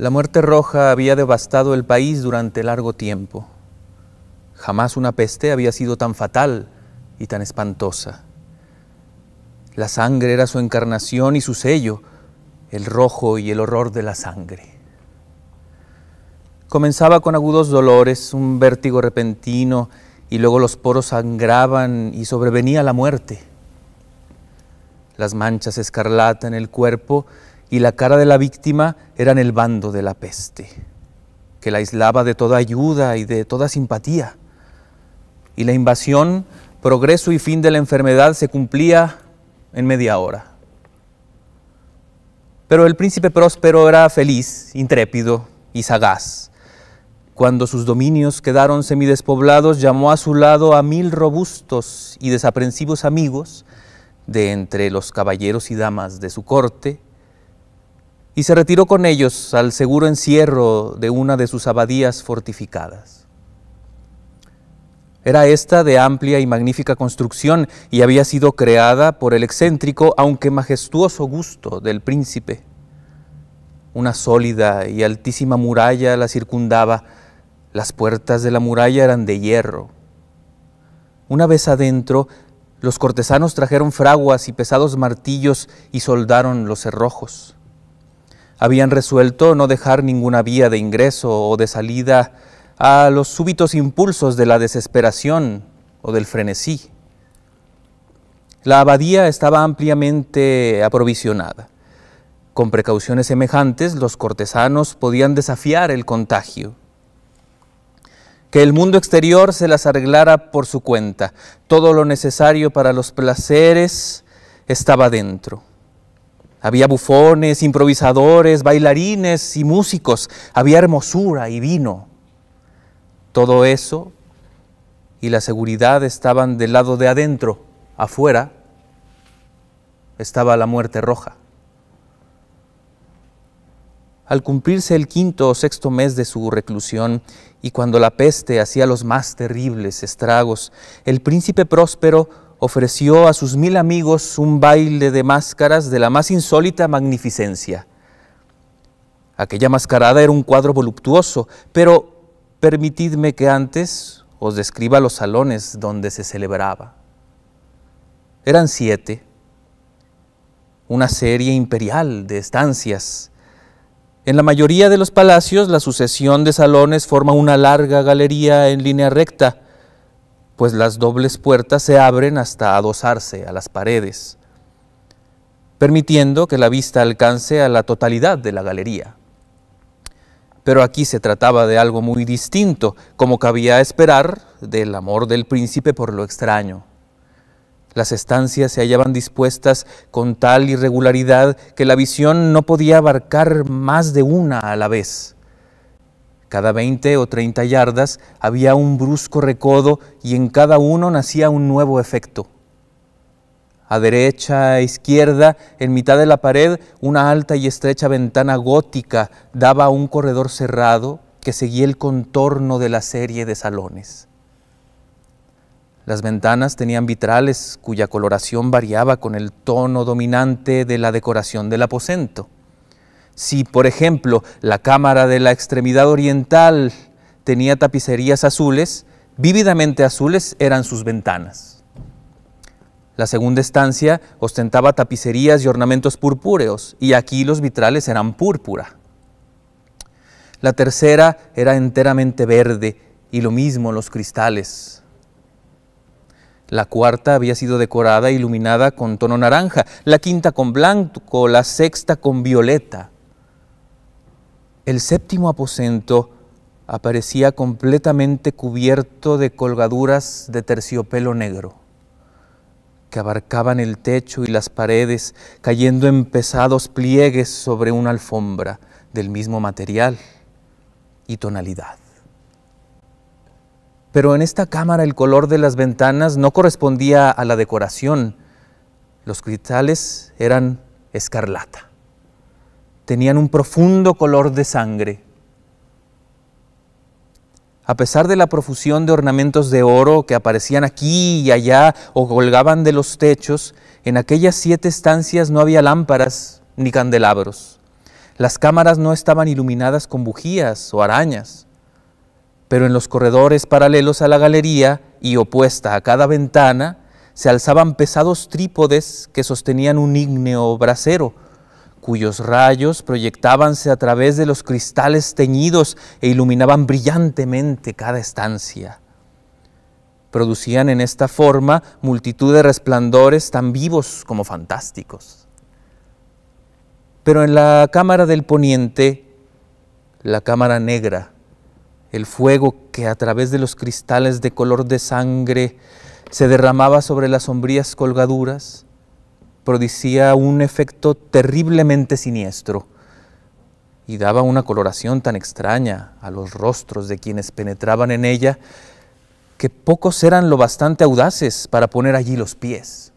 La muerte roja había devastado el país durante largo tiempo. Jamás una peste había sido tan fatal y tan espantosa. La sangre era su encarnación y su sello, el rojo y el horror de la sangre. Comenzaba con agudos dolores, un vértigo repentino, y luego los poros sangraban y sobrevenía la muerte. Las manchas escarlata en el cuerpo y la cara de la víctima era en el bando de la peste, que la aislaba de toda ayuda y de toda simpatía. Y la invasión, progreso y fin de la enfermedad se cumplía en media hora. Pero el príncipe próspero era feliz, intrépido y sagaz. Cuando sus dominios quedaron semidespoblados, llamó a su lado a mil robustos y desaprensivos amigos de entre los caballeros y damas de su corte y se retiró con ellos al seguro encierro de una de sus abadías fortificadas. Era esta de amplia y magnífica construcción y había sido creada por el excéntrico, aunque majestuoso gusto del príncipe. Una sólida y altísima muralla la circundaba, las puertas de la muralla eran de hierro. Una vez adentro, los cortesanos trajeron fraguas y pesados martillos y soldaron los cerrojos habían resuelto no dejar ninguna vía de ingreso o de salida a los súbitos impulsos de la desesperación o del frenesí. La abadía estaba ampliamente aprovisionada. Con precauciones semejantes, los cortesanos podían desafiar el contagio. Que el mundo exterior se las arreglara por su cuenta. Todo lo necesario para los placeres estaba dentro. Había bufones, improvisadores, bailarines y músicos. Había hermosura y vino. Todo eso y la seguridad estaban del lado de adentro. Afuera estaba la muerte roja. Al cumplirse el quinto o sexto mes de su reclusión y cuando la peste hacía los más terribles estragos, el príncipe próspero ofreció a sus mil amigos un baile de máscaras de la más insólita magnificencia. Aquella mascarada era un cuadro voluptuoso, pero permitidme que antes os describa los salones donde se celebraba. Eran siete, una serie imperial de estancias. En la mayoría de los palacios la sucesión de salones forma una larga galería en línea recta, pues las dobles puertas se abren hasta adosarse a las paredes, permitiendo que la vista alcance a la totalidad de la galería. Pero aquí se trataba de algo muy distinto, como cabía esperar del amor del príncipe por lo extraño. Las estancias se hallaban dispuestas con tal irregularidad que la visión no podía abarcar más de una a la vez. Cada 20 o 30 yardas había un brusco recodo y en cada uno nacía un nuevo efecto. A derecha, a e izquierda, en mitad de la pared, una alta y estrecha ventana gótica daba a un corredor cerrado que seguía el contorno de la serie de salones. Las ventanas tenían vitrales cuya coloración variaba con el tono dominante de la decoración del aposento. Si, por ejemplo, la cámara de la extremidad oriental tenía tapicerías azules, vívidamente azules eran sus ventanas. La segunda estancia ostentaba tapicerías y ornamentos purpúreos, y aquí los vitrales eran púrpura. La tercera era enteramente verde, y lo mismo los cristales. La cuarta había sido decorada e iluminada con tono naranja, la quinta con blanco, la sexta con violeta el séptimo aposento aparecía completamente cubierto de colgaduras de terciopelo negro, que abarcaban el techo y las paredes, cayendo en pesados pliegues sobre una alfombra del mismo material y tonalidad. Pero en esta cámara el color de las ventanas no correspondía a la decoración. Los cristales eran escarlata tenían un profundo color de sangre. A pesar de la profusión de ornamentos de oro que aparecían aquí y allá o colgaban de los techos, en aquellas siete estancias no había lámparas ni candelabros. Las cámaras no estaban iluminadas con bujías o arañas, pero en los corredores paralelos a la galería y opuesta a cada ventana se alzaban pesados trípodes que sostenían un ígneo brasero cuyos rayos proyectábanse a través de los cristales teñidos e iluminaban brillantemente cada estancia. Producían en esta forma multitud de resplandores tan vivos como fantásticos. Pero en la cámara del poniente, la cámara negra, el fuego que a través de los cristales de color de sangre se derramaba sobre las sombrías colgaduras, producía un efecto terriblemente siniestro y daba una coloración tan extraña a los rostros de quienes penetraban en ella que pocos eran lo bastante audaces para poner allí los pies.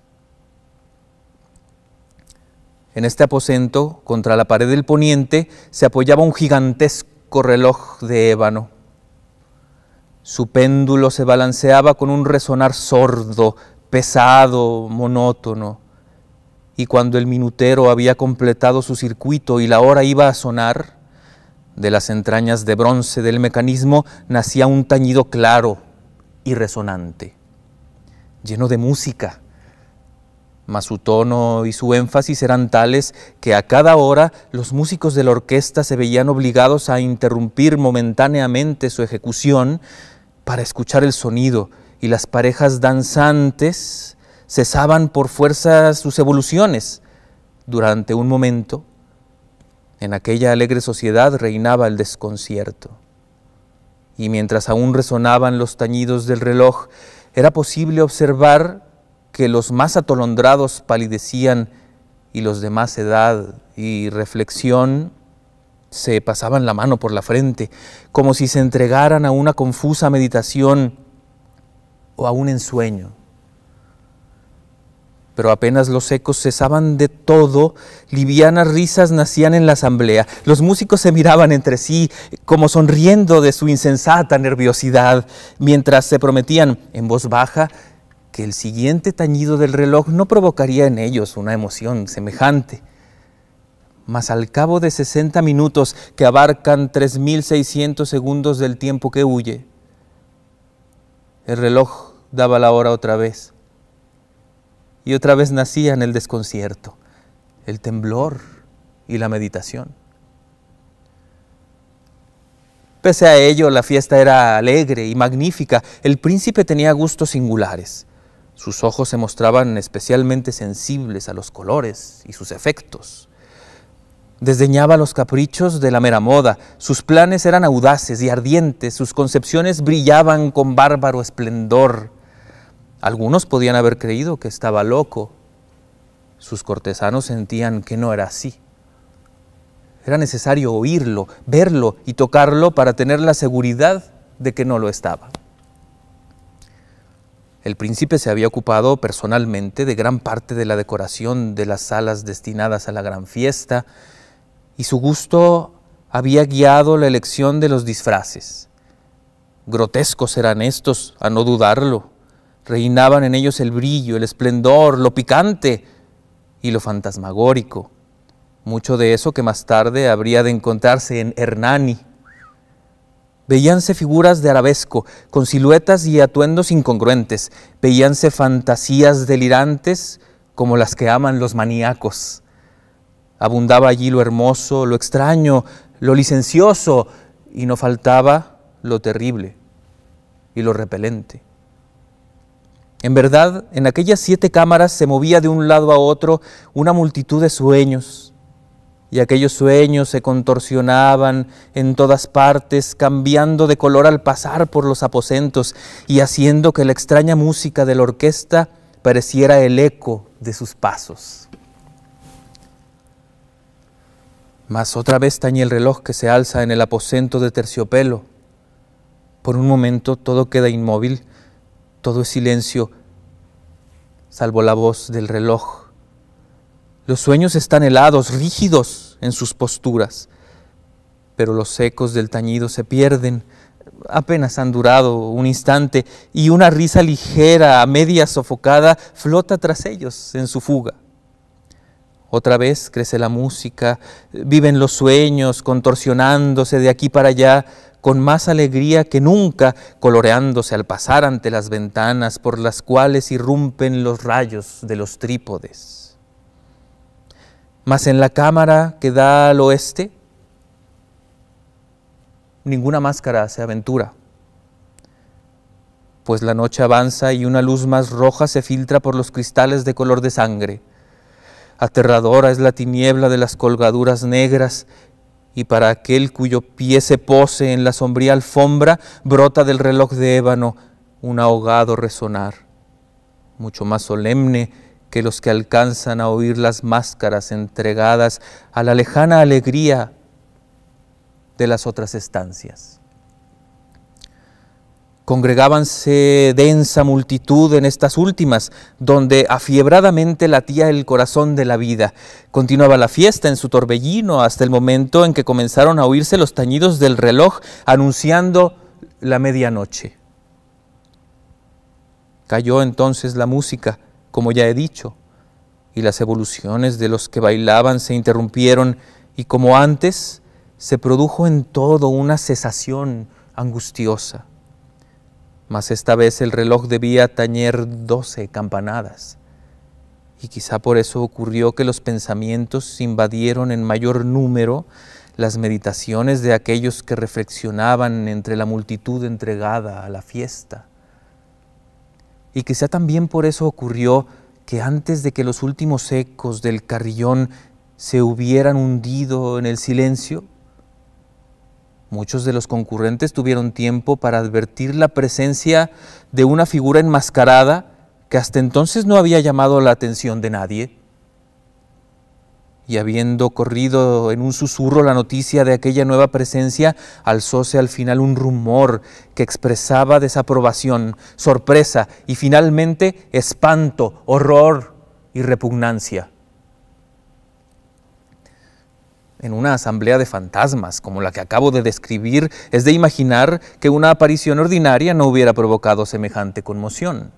En este aposento, contra la pared del poniente, se apoyaba un gigantesco reloj de ébano. Su péndulo se balanceaba con un resonar sordo, pesado, monótono y cuando el minutero había completado su circuito y la hora iba a sonar, de las entrañas de bronce del mecanismo nacía un tañido claro y resonante, lleno de música, mas su tono y su énfasis eran tales que a cada hora los músicos de la orquesta se veían obligados a interrumpir momentáneamente su ejecución para escuchar el sonido y las parejas danzantes cesaban por fuerza sus evoluciones. Durante un momento, en aquella alegre sociedad reinaba el desconcierto. Y mientras aún resonaban los tañidos del reloj, era posible observar que los más atolondrados palidecían y los de más edad y reflexión se pasaban la mano por la frente, como si se entregaran a una confusa meditación o a un ensueño. Pero apenas los ecos cesaban de todo, livianas risas nacían en la asamblea. Los músicos se miraban entre sí, como sonriendo de su insensata nerviosidad, mientras se prometían, en voz baja, que el siguiente tañido del reloj no provocaría en ellos una emoción semejante. Mas al cabo de 60 minutos, que abarcan 3.600 segundos del tiempo que huye, el reloj daba la hora otra vez y otra vez nacían el desconcierto, el temblor y la meditación. Pese a ello, la fiesta era alegre y magnífica. El príncipe tenía gustos singulares. Sus ojos se mostraban especialmente sensibles a los colores y sus efectos. Desdeñaba los caprichos de la mera moda. Sus planes eran audaces y ardientes. Sus concepciones brillaban con bárbaro esplendor. Algunos podían haber creído que estaba loco. Sus cortesanos sentían que no era así. Era necesario oírlo, verlo y tocarlo para tener la seguridad de que no lo estaba. El príncipe se había ocupado personalmente de gran parte de la decoración de las salas destinadas a la gran fiesta y su gusto había guiado la elección de los disfraces. Grotescos eran estos, a no dudarlo. Reinaban en ellos el brillo, el esplendor, lo picante y lo fantasmagórico. Mucho de eso que más tarde habría de encontrarse en Hernani. Veíanse figuras de arabesco, con siluetas y atuendos incongruentes. Veíanse fantasías delirantes como las que aman los maníacos. Abundaba allí lo hermoso, lo extraño, lo licencioso, y no faltaba lo terrible y lo repelente. En verdad, en aquellas siete cámaras se movía de un lado a otro una multitud de sueños, y aquellos sueños se contorsionaban en todas partes, cambiando de color al pasar por los aposentos y haciendo que la extraña música de la orquesta pareciera el eco de sus pasos. Mas otra vez tañe el reloj que se alza en el aposento de terciopelo. Por un momento todo queda inmóvil todo es silencio, salvo la voz del reloj. Los sueños están helados, rígidos en sus posturas, pero los ecos del tañido se pierden. Apenas han durado un instante y una risa ligera, a media sofocada, flota tras ellos en su fuga. Otra vez crece la música, viven los sueños, contorsionándose de aquí para allá, con más alegría que nunca, coloreándose al pasar ante las ventanas por las cuales irrumpen los rayos de los trípodes. Mas en la cámara que da al oeste, ninguna máscara se aventura, pues la noche avanza y una luz más roja se filtra por los cristales de color de sangre. Aterradora es la tiniebla de las colgaduras negras y para aquel cuyo pie se pose en la sombría alfombra, brota del reloj de ébano un ahogado resonar, mucho más solemne que los que alcanzan a oír las máscaras entregadas a la lejana alegría de las otras estancias. Congregábanse densa multitud en estas últimas, donde afiebradamente latía el corazón de la vida. Continuaba la fiesta en su torbellino hasta el momento en que comenzaron a oírse los tañidos del reloj anunciando la medianoche. Cayó entonces la música, como ya he dicho, y las evoluciones de los que bailaban se interrumpieron y como antes, se produjo en todo una cesación angustiosa mas esta vez el reloj debía tañer doce campanadas. Y quizá por eso ocurrió que los pensamientos invadieron en mayor número las meditaciones de aquellos que reflexionaban entre la multitud entregada a la fiesta. Y quizá también por eso ocurrió que antes de que los últimos ecos del carrillón se hubieran hundido en el silencio, Muchos de los concurrentes tuvieron tiempo para advertir la presencia de una figura enmascarada que hasta entonces no había llamado la atención de nadie. Y habiendo corrido en un susurro la noticia de aquella nueva presencia, alzóse al final un rumor que expresaba desaprobación, sorpresa y finalmente espanto, horror y repugnancia. en una asamblea de fantasmas como la que acabo de describir, es de imaginar que una aparición ordinaria no hubiera provocado semejante conmoción.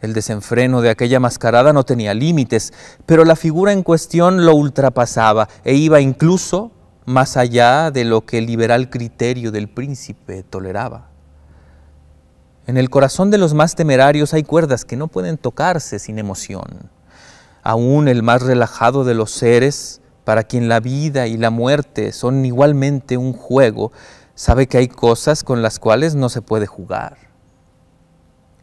El desenfreno de aquella mascarada no tenía límites, pero la figura en cuestión lo ultrapasaba e iba incluso más allá de lo que el liberal criterio del príncipe toleraba. En el corazón de los más temerarios hay cuerdas que no pueden tocarse sin emoción. Aún el más relajado de los seres para quien la vida y la muerte son igualmente un juego, sabe que hay cosas con las cuales no se puede jugar.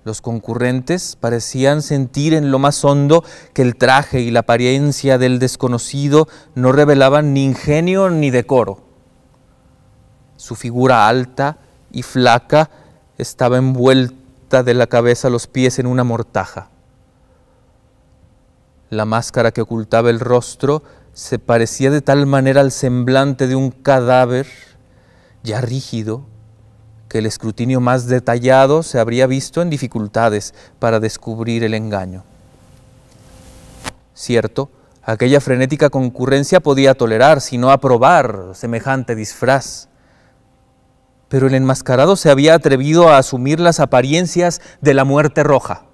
Los concurrentes parecían sentir en lo más hondo que el traje y la apariencia del desconocido no revelaban ni ingenio ni decoro. Su figura alta y flaca estaba envuelta de la cabeza a los pies en una mortaja. La máscara que ocultaba el rostro se parecía de tal manera al semblante de un cadáver ya rígido que el escrutinio más detallado se habría visto en dificultades para descubrir el engaño. Cierto, aquella frenética concurrencia podía tolerar, si no aprobar, semejante disfraz. Pero el enmascarado se había atrevido a asumir las apariencias de la muerte roja.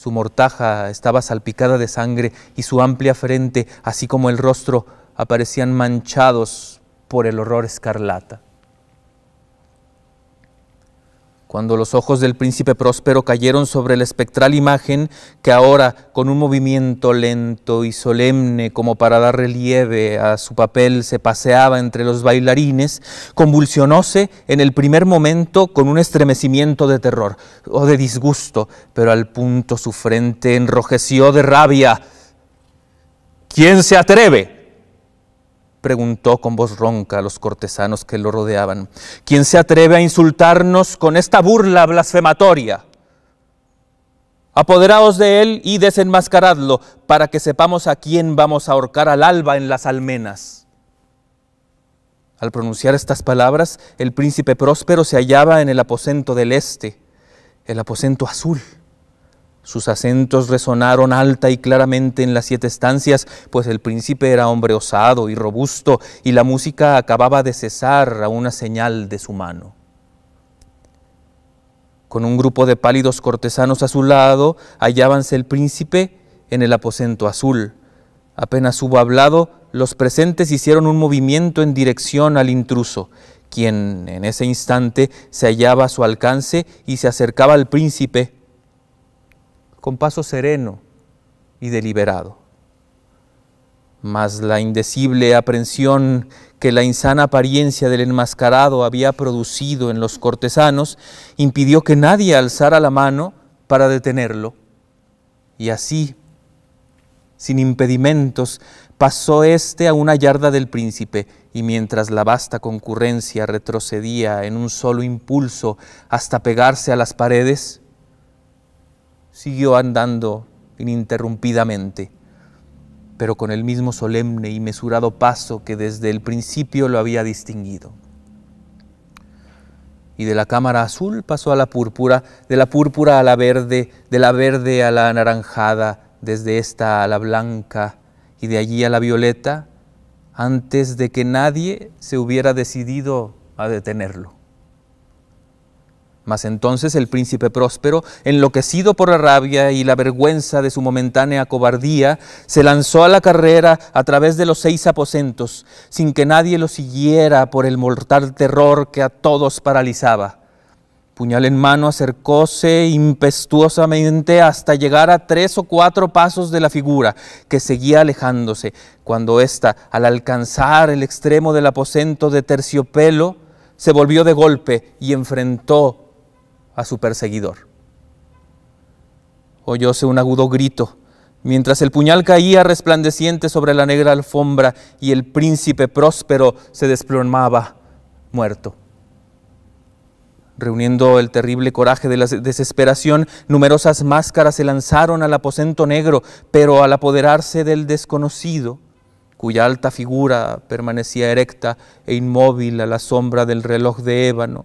Su mortaja estaba salpicada de sangre y su amplia frente, así como el rostro, aparecían manchados por el horror escarlata. Cuando los ojos del príncipe próspero cayeron sobre la espectral imagen que ahora, con un movimiento lento y solemne como para dar relieve a su papel, se paseaba entre los bailarines, convulsionóse en el primer momento con un estremecimiento de terror o de disgusto, pero al punto su frente enrojeció de rabia. ¿Quién se atreve? preguntó con voz ronca a los cortesanos que lo rodeaban. ¿Quién se atreve a insultarnos con esta burla blasfematoria? Apoderaos de él y desenmascaradlo para que sepamos a quién vamos a ahorcar al alba en las almenas. Al pronunciar estas palabras, el príncipe próspero se hallaba en el aposento del este, el aposento azul sus acentos resonaron alta y claramente en las siete estancias, pues el príncipe era hombre osado y robusto, y la música acababa de cesar a una señal de su mano. Con un grupo de pálidos cortesanos a su lado, hallábanse el príncipe en el aposento azul. Apenas hubo hablado, los presentes hicieron un movimiento en dirección al intruso, quien en ese instante se hallaba a su alcance y se acercaba al príncipe con paso sereno y deliberado. Mas la indecible aprensión que la insana apariencia del enmascarado había producido en los cortesanos impidió que nadie alzara la mano para detenerlo. Y así, sin impedimentos, pasó éste a una yarda del príncipe, y mientras la vasta concurrencia retrocedía en un solo impulso hasta pegarse a las paredes, siguió andando ininterrumpidamente, pero con el mismo solemne y mesurado paso que desde el principio lo había distinguido. Y de la cámara azul pasó a la púrpura, de la púrpura a la verde, de la verde a la anaranjada, desde esta a la blanca y de allí a la violeta, antes de que nadie se hubiera decidido a detenerlo. Mas entonces el príncipe próspero, enloquecido por la rabia y la vergüenza de su momentánea cobardía, se lanzó a la carrera a través de los seis aposentos, sin que nadie lo siguiera por el mortal terror que a todos paralizaba. Puñal en mano acercóse impetuosamente hasta llegar a tres o cuatro pasos de la figura, que seguía alejándose, cuando ésta, al alcanzar el extremo del aposento de terciopelo, se volvió de golpe y enfrentó a su perseguidor. Oyóse un agudo grito, mientras el puñal caía resplandeciente sobre la negra alfombra y el príncipe próspero se desplomaba muerto. Reuniendo el terrible coraje de la desesperación, numerosas máscaras se lanzaron al aposento negro, pero al apoderarse del desconocido, cuya alta figura permanecía erecta e inmóvil a la sombra del reloj de ébano,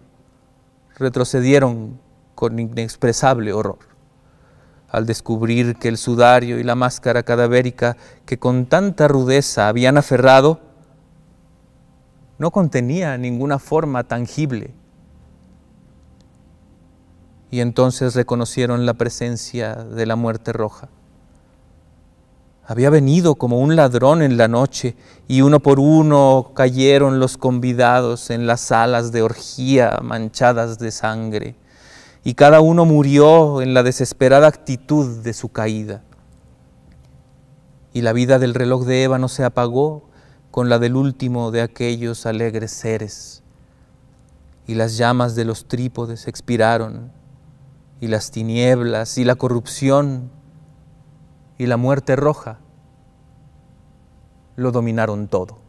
retrocedieron con inexpresable horror. Al descubrir que el sudario y la máscara cadavérica que con tanta rudeza habían aferrado no contenía ninguna forma tangible. Y entonces reconocieron la presencia de la muerte roja. Había venido como un ladrón en la noche y uno por uno cayeron los convidados en las salas de orgía manchadas de sangre y cada uno murió en la desesperada actitud de su caída. Y la vida del reloj de no se apagó con la del último de aquellos alegres seres. Y las llamas de los trípodes expiraron, y las tinieblas, y la corrupción, y la muerte roja lo dominaron todo.